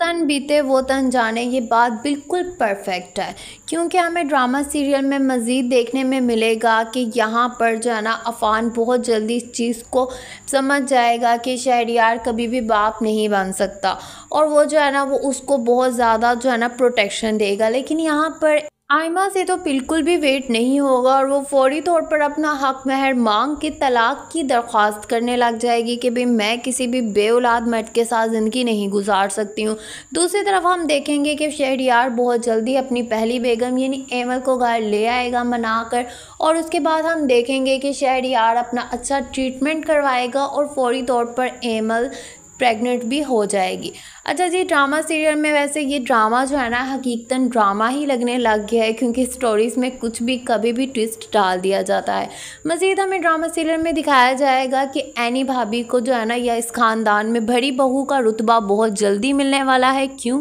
तन बीते वो तन जाने ये बात बिल्कुल परफेक्ट है क्योंकि हमें ड्रामा सीरियल में मज़ीद देखने में मिलेगा कि यहाँ पर जो है ना अफान बहुत जल्दी इस चीज़ को समझ जाएगा कि शहरियार कभी भी बाप नहीं बन सकता और वो जो है ना वो उसको बहुत ज़्यादा जो है ना प्रोटेक्शन देगा लेकिन यहाँ पर आयमा से तो बिल्कुल भी वेट नहीं होगा और वो फौरी तौर पर अपना हक महर मांग के तलाक की दरख्वास्त करने लग जाएगी कि भाई मैं किसी भी बेऔलाद मर्द के साथ ज़िंदगी नहीं गुजार सकती हूँ दूसरी तरफ हम देखेंगे कि शहरियार बहुत जल्दी अपनी पहली बेगम यानी एमल को घर ले आएगा मना कर और उसके बाद हम देखेंगे कि शहरियार अपना अच्छा ट्रीटमेंट करवाएगा और फौरी तौर पर एमल प्रेग्नेंट भी हो जाएगी अच्छा जी ड्रामा सीरियल में वैसे ये ड्रामा जो है ना हकीकतन ड्रामा ही लगने लग गया है क्योंकि स्टोरीज़ में कुछ भी कभी भी ट्विस्ट डाल दिया जाता है मज़ीद हमें ड्रामा सीरियल में दिखाया जाएगा कि एनी भाभी को जो है ना या इस ख़ानदान में बड़ी बहू का रुतबा बहुत जल्दी मिलने वाला है क्यों